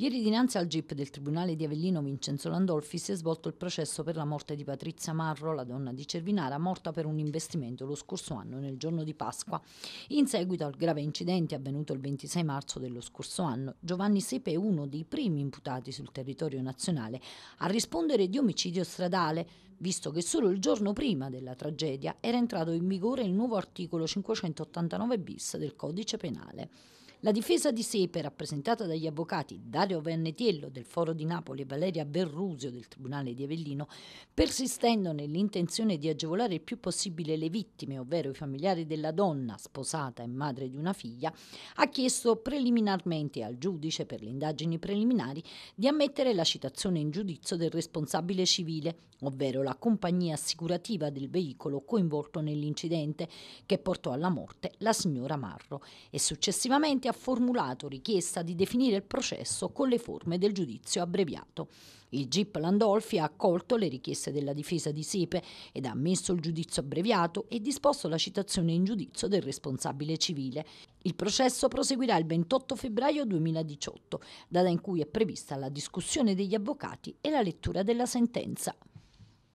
Ieri dinanzi al GIP del Tribunale di Avellino Vincenzo Landolfi si è svolto il processo per la morte di Patrizia Marro, la donna di Cervinara, morta per un investimento lo scorso anno nel giorno di Pasqua. In seguito al grave incidente avvenuto il 26 marzo dello scorso anno, Giovanni Sepe è uno dei primi imputati sul territorio nazionale a rispondere di omicidio stradale, visto che solo il giorno prima della tragedia era entrato in vigore il nuovo articolo 589 bis del codice penale. La difesa di Sepe, rappresentata dagli avvocati Dario Vernetiello del Foro di Napoli e Valeria Berrusio del Tribunale di Avellino, persistendo nell'intenzione di agevolare il più possibile le vittime, ovvero i familiari della donna sposata e madre di una figlia, ha chiesto preliminarmente al giudice per le indagini preliminari di ammettere la citazione in giudizio del responsabile civile, ovvero la compagnia assicurativa del veicolo coinvolto nell'incidente che portò alla morte la signora Marro e successivamente ha formulato richiesta di definire il processo con le forme del giudizio abbreviato. Il GIP Landolfi ha accolto le richieste della difesa di Sepe ed ha ammesso il giudizio abbreviato e disposto la citazione in giudizio del responsabile civile. Il processo proseguirà il 28 febbraio 2018, data in cui è prevista la discussione degli avvocati e la lettura della sentenza.